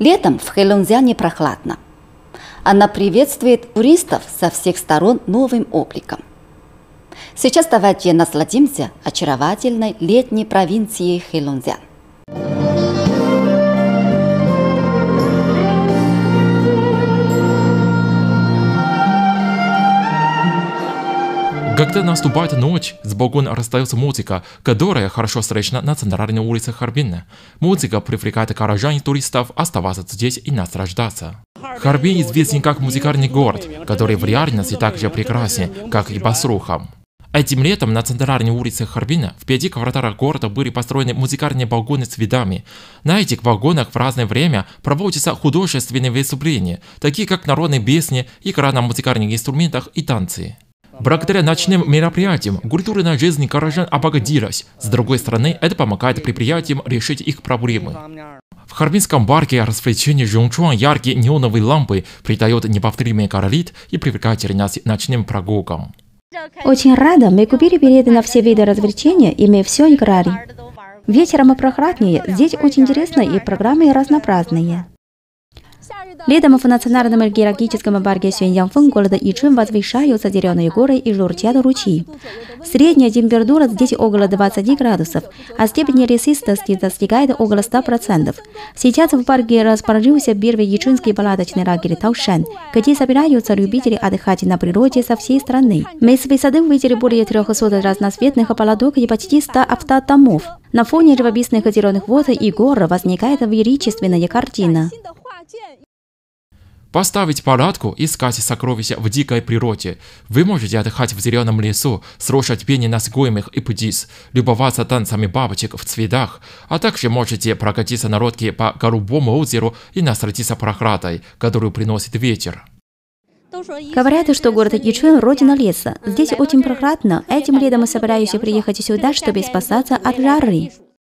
Летом в Хэлюнзяне прохладно. Она приветствует туристов со всех сторон новым обликом. Сейчас давайте насладимся очаровательной летней провинцией Хэлюнзян. Когда наступает ночь, с сбоку раздается музыка, которая хорошо слышна на центральной улице Харбина. Музыка привлекает горожан и туристов оставаться здесь и наслаждаться. Харбин известен как музыкальный город, который в реальности также прекрасен, как и по слухам. Этим летом на центральной улице Харбина в пяти кварталах города были построены музыкальные вагоны с видами. На этих вагонах в разное время проводятся художественные выступления, такие как народные песни, игра на музыкальных инструментах и танцы. Благодаря ночным мероприятиям культурная жизнь горожан обогатилась. С другой стороны, это помогает предприятиям решить их проблемы. В Харбинском парке развлечения Жунчуан яркие неоновые лампы придают неповторимый королит и привлекательность ночным прогулкам. Очень рада, мы купили билеты на все виды развлечения, и мы все играли. Вечером и прохладнее, здесь очень интересно и программы разнообразные. Летом в Национальном геологическом парке Сюэньянфэн города Ичин возвышаются зеленые горы и журчат ручьи. Средняя температура здесь около 20 градусов, а степень лесистости достигает около 100%. Сейчас в парке расположился первый ичинский палаточный лагерь Таушан, где собираются любители отдыхать на природе со всей страны. Мы с высоты увидели более 300 разноцветных палаток и почти 100 автодомов. На фоне живописных зеленых вод и гор возникает величественная картина. Поставить палатку, искать сокровища в дикой природе. Вы можете отдыхать в зеленом лесу, слушать пение назгоемых и птиц, любоваться танцами бабочек в цветах, а также можете прокатиться на лодке по голубому озеру и насладиться прохладой, которую приносит ветер. Говорят, что город Ячуэн – родина леса. Здесь очень прохладно. Этим летом я собираюсь приехать сюда, чтобы спасаться от жары.